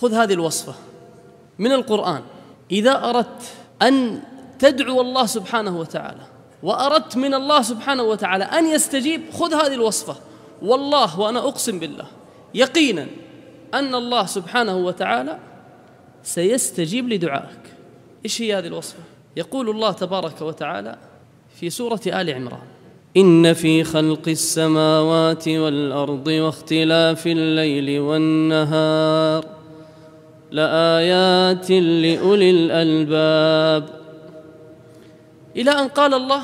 خذ هذه الوصفة من القرآن إذا أردت أن تدعو الله سبحانه وتعالى وأردت من الله سبحانه وتعالى أن يستجيب خذ هذه الوصفة والله وأنا أقسم بالله يقينا أن الله سبحانه وتعالى سيستجيب لدعائك إيش هي هذه الوصفة؟ يقول الله تبارك وتعالى في سورة آل عمران إن في خلق السماوات والأرض واختلاف الليل والنهار لآيات لأولي الألباب إلى أن قال الله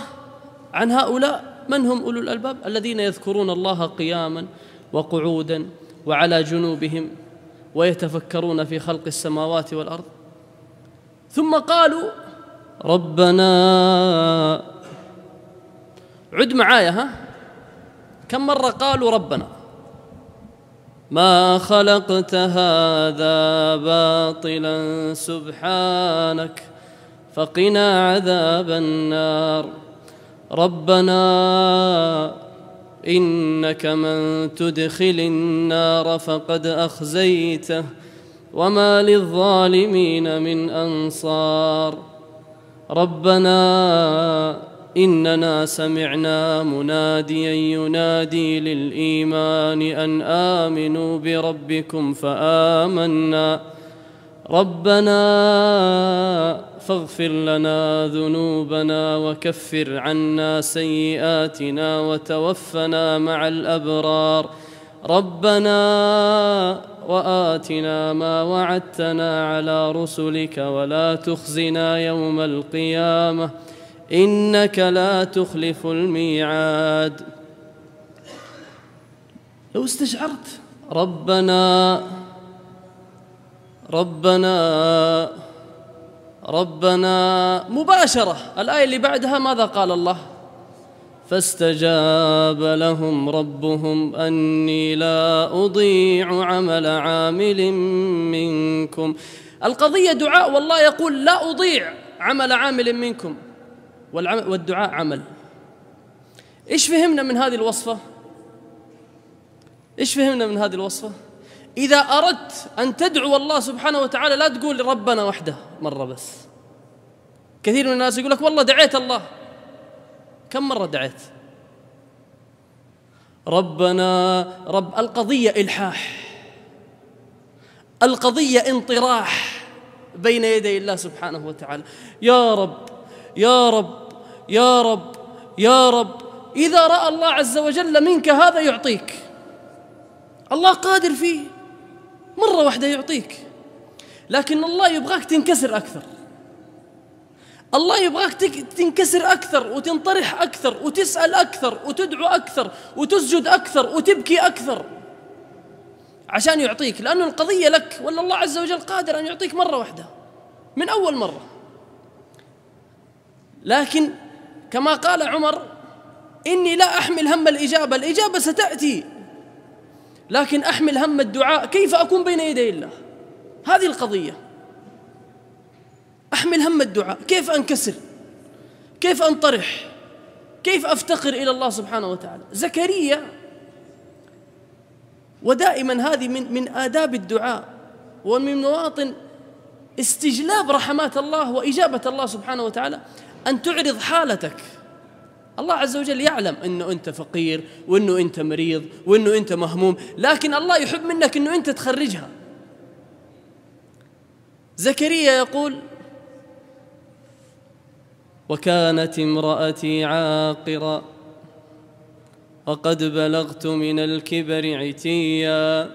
عن هؤلاء من هم أولو الألباب الذين يذكرون الله قياما وقعودا وعلى جنوبهم ويتفكرون في خلق السماوات والأرض ثم قالوا ربنا عد معايا ها كم مرة قالوا ربنا ما خلقت هذا باطلا سبحانك فقنا عذاب النار ربنا انك من تدخل النار فقد اخزيته وما للظالمين من انصار ربنا اننا سمعنا مناديا ينادي للايمان ان امنوا بربكم فامنا ربنا فاغفر لنا ذنوبنا وكفر عنا سيئاتنا وتوفنا مع الابرار ربنا واتنا ما وعدتنا على رسلك ولا تخزنا يوم القيامه انك لا تخلف الميعاد لو استشعرت ربنا ربنا ربنا مباشره الايه اللي بعدها ماذا قال الله فاستجاب لهم ربهم اني لا اضيع عمل عامل منكم القضيه دعاء والله يقول لا اضيع عمل عامل منكم والدعاء عمل ايش فهمنا من هذه الوصفه ايش فهمنا من هذه الوصفه اذا اردت ان تدعو الله سبحانه وتعالى لا تقول ربنا وحده مره بس كثير من الناس يقول لك والله دعيت الله كم مره دعيت ربنا رب القضيه الحاح القضيه انطراح بين يدي الله سبحانه وتعالى يا رب يا رب يا رب يا رب إذا رأى الله عز وجل منك هذا يعطيك الله قادر فيه مرة واحدة يعطيك لكن الله يبغاك تنكسر أكثر الله يبغاك تنكسر أكثر وتنطرح أكثر وتسأل أكثر وتدعو أكثر وتسجد أكثر وتبكي أكثر عشان يعطيك لأن القضية لك ولا الله عز وجل قادر أن يعطيك مرة واحدة من أول مرة لكن كما قال عمر إني لا أحمل هم الإجابة الإجابة ستأتي لكن أحمل هم الدعاء كيف أكون بين يدي الله هذه القضية أحمل هم الدعاء كيف أنكسر كيف أنطرح كيف أفتقر إلى الله سبحانه وتعالى زكريا ودائما هذه من من آداب الدعاء ومن مواطن استجلاب رحمات الله وإجابة الله سبحانه وتعالى أن تعرض حالتك الله عز وجل يعلم أنه أنت فقير وأنه أنت مريض وأنه أنت مهموم لكن الله يحب منك أنه أنت تخرجها زكريا يقول وكانت امرأتي عاقرا وقد بلغت من الكبر عتيا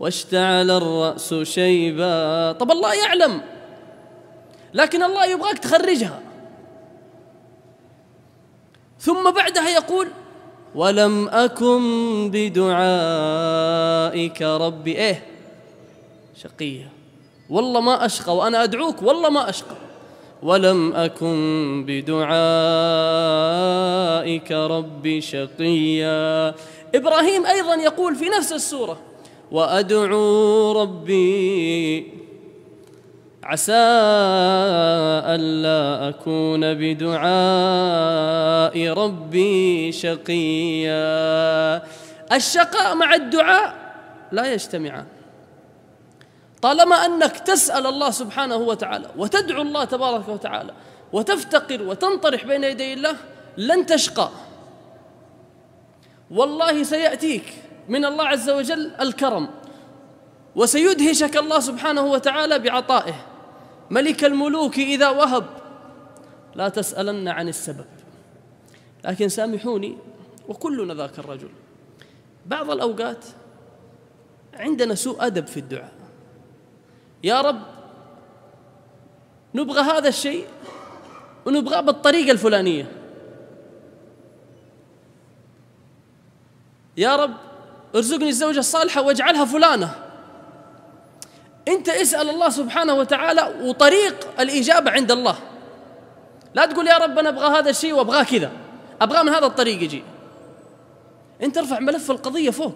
واشتعل الرأس شيبا طب الله يعلم لكن الله يبغاك تخرجها ثم بعدها يقول ولم أكن بدعائك ربي إيه شقية والله ما أشقى وأنا أدعوك والله ما أشقى ولم أكن بدعائك ربي شقيا إبراهيم أيضا يقول في نفس السورة وأدعو ربي عسى ألا أكون بدعاء ربي شقيا الشقاء مع الدعاء لا يجتمعان طالما أنك تسأل الله سبحانه وتعالى وتدعو الله تبارك وتعالى وتفتقر وتنطرح بين يدي الله لن تشقى والله سيأتيك من الله عز وجل الكرم وسيدهشك الله سبحانه وتعالى بعطائه ملك الملوك إذا وهب لا تسألن عن السبب لكن سامحوني وكلنا ذاك الرجل بعض الأوقات عندنا سوء أدب في الدعاء يا رب نبغى هذا الشيء ونبغاه بالطريقة الفلانية يا رب ارزقني الزوجة الصالحة واجعلها فلانة أنت اسأل الله سبحانه وتعالى وطريق الإجابة عند الله لا تقول يا رب أنا أبغى هذا الشيء وأبغاه كذا أبغاه من هذا الطريق يجي أنت ارفع ملف القضية فوق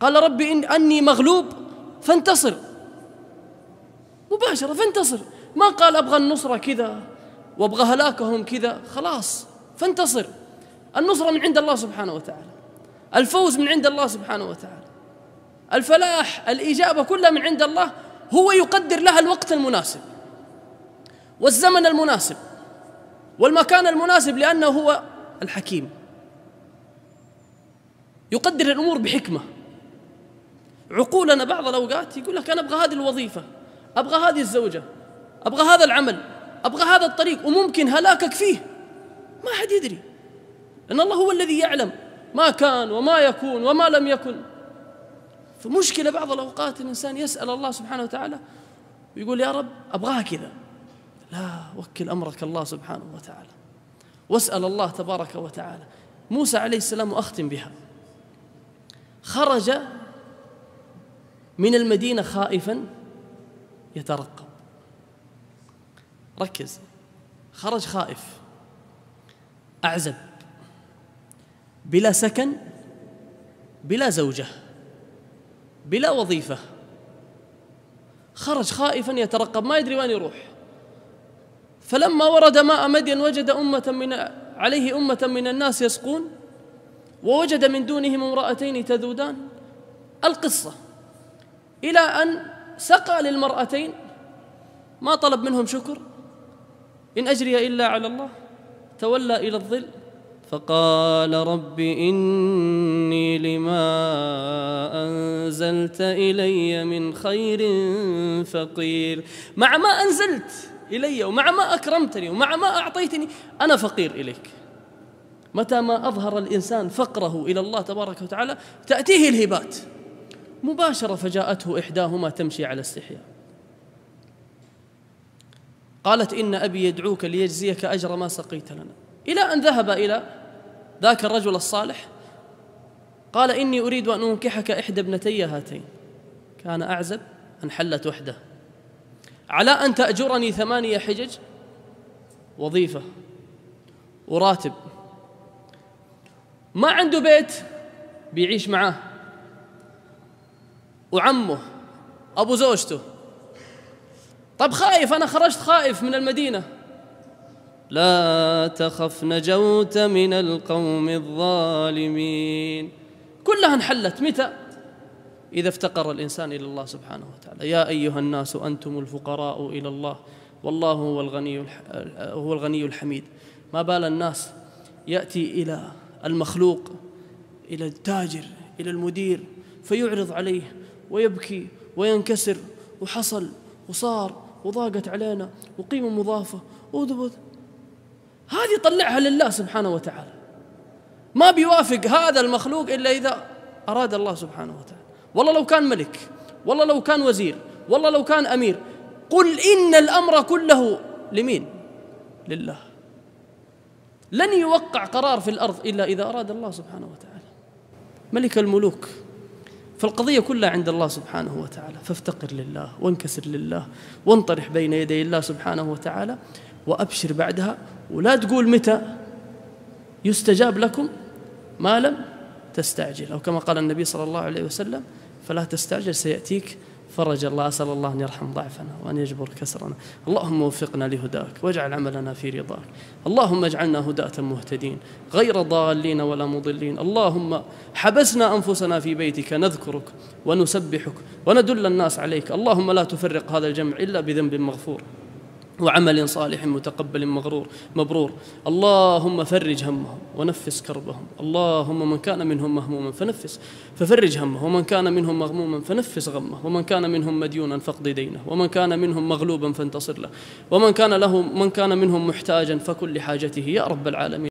قال ربي إن أني مغلوب فانتصر مباشرة فانتصر ما قال أبغى النصرة كذا وأبغى هلاكهم كذا خلاص فانتصر النصرة من عند الله سبحانه وتعالى الفوز من عند الله سبحانه وتعالى الفلاح الإجابة كلها من عند الله هو يقدر لها الوقت المناسب والزمن المناسب والمكان المناسب لأنه هو الحكيم يقدر الأمور بحكمة عقولنا بعض الأوقات يقول لك أنا أبغى هذه الوظيفة أبغى هذه الزوجة أبغى هذا العمل أبغى هذا الطريق وممكن هلاكك فيه ما حد يدري أن الله هو الذي يعلم ما كان وما يكون وما لم يكن فمشكلة بعض الأوقات الإنسان يسأل الله سبحانه وتعالى ويقول يا رب أبغاها كذا لا وكل أمرك الله سبحانه وتعالى واسأل الله تبارك وتعالى موسى عليه السلام وأختم بها خرج من المدينة خائفا يترقب ركز خرج خائف أعزب بلا سكن بلا زوجه بلا وظيفة خرج خائفا يترقب ما يدري وين يروح فلما ورد ماء مدين وجد أمة من عليه أمة من الناس يسقون ووجد من دونهم امرأتين تذودان القصة إلى أن سقى للمرأتين ما طلب منهم شكر إن أجري إلا على الله تولى إلى الظل فقال رب إني لما أنزلت إلي من خير فقير مع ما أنزلت إلي ومع ما أكرمتني ومع ما أعطيتني أنا فقير إليك متى ما أظهر الإنسان فقره إلى الله تبارك وتعالى تأتيه الهبات مباشرة فجاءته إحداهما تمشي على استحياء قالت إن أبي يدعوك ليجزيك أجر ما سقيت لنا إلى أن ذهب إلى ذاك الرجل الصالح قال إني أريد أن أنكحك إحدى ابنتي هاتين كان أعزب أن حلت وحده على أن تأجرني ثمانية حجج وظيفة وراتب ما عنده بيت بيعيش معاه وعمه أبو زوجته طب خايف أنا خرجت خائف من المدينة لا تخف نجوت من القوم الظالمين كلها انحلت متى إذا افتقر الإنسان إلى الله سبحانه وتعالى يا أيها الناس أنتم الفقراء إلى الله والله هو الغني هو الغني الحميد ما بال الناس يأتي إلى المخلوق إلى التاجر إلى المدير فيعرض عليه ويبكي وينكسر وحصل وصار وضاقت علينا وقيمة مضافة وذبذ هذه طلعها لله سبحانه وتعالى ما بيوافق هذا المخلوق إلا إذا أراد الله سبحانه وتعالى والله لو كان ملك والله لو كان وزير والله لو كان أمير قل إن الأمر كله لمين لله لن يوقع قرار في الأرض إلا إذا أراد الله سبحانه وتعالى ملك الملوك فالقضية كلها عند الله سبحانه وتعالى فافتقر لله وانكسر لله وانطرح بين يدي الله سبحانه وتعالى وأبشر بعدها ولا تقول متى يستجاب لكم ما لم تستعجل أو كما قال النبي صلى الله عليه وسلم فلا تستعجل سيأتيك فرج الله أسأل الله أن يرحم ضعفنا وأن يجبر كسرنا اللهم وفقنا لهداك واجعل عملنا في رضاك اللهم اجعلنا هداة مهتدين غير ضالين ولا مضلين اللهم حبسنا أنفسنا في بيتك نذكرك ونسبحك وندل الناس عليك اللهم لا تفرق هذا الجمع إلا بذنب مغفور وعمل صالح متقبل مغرور مبرور اللهم فرج همهم ونفس كربهم اللهم من كان منهم مهموما فنفس ففرج همه ومن كان منهم مغموما فنفس غمه ومن كان منهم مديونا فاقض دينه ومن كان منهم مغلوبا فانتصر له ومن كان له من كان منهم محتاجا فكل حاجته يا رب العالمين